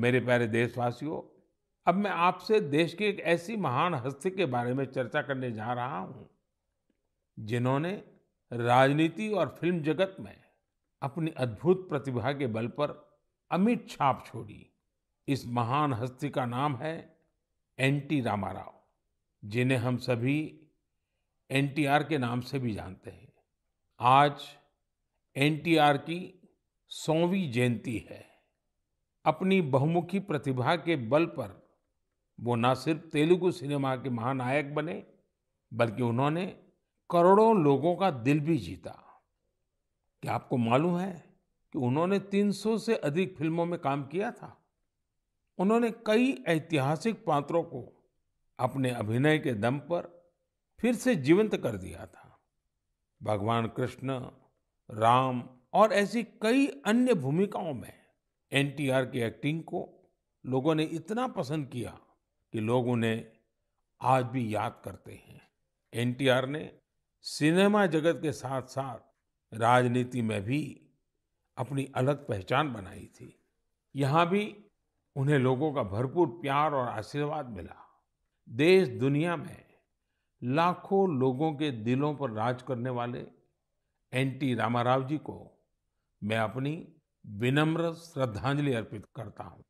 मेरे प्यारे देशवासियों अब मैं आपसे देश की एक ऐसी महान हस्ती के बारे में चर्चा करने जा रहा हूं जिन्होंने राजनीति और फिल्म जगत में अपनी अद्भुत प्रतिभा के बल पर अमिट छाप छोड़ी इस महान हस्ती का नाम है एन टी रामाराव जिन्हें हम सभी एन के नाम से भी जानते हैं आज एन की सौवीं जयंती है अपनी बहुमुखी प्रतिभा के बल पर वो न सिर्फ तेलुगु सिनेमा के महानायक बने बल्कि उन्होंने करोड़ों लोगों का दिल भी जीता क्या आपको मालूम है कि उन्होंने 300 से अधिक फिल्मों में काम किया था उन्होंने कई ऐतिहासिक पात्रों को अपने अभिनय के दम पर फिर से जीवंत कर दिया था भगवान कृष्ण राम और ऐसी कई अन्य भूमिकाओं में एनटीआर की एक्टिंग को लोगों ने इतना पसंद किया कि लोग उन्हें आज भी याद करते हैं एनटीआर ने सिनेमा जगत के साथ साथ राजनीति में भी अपनी अलग पहचान बनाई थी यहाँ भी उन्हें लोगों का भरपूर प्यार और आशीर्वाद मिला देश दुनिया में लाखों लोगों के दिलों पर राज करने वाले एन टी रामाराव जी को मैं अपनी विनम्र श्रद्धांजलि अर्पित करता हूँ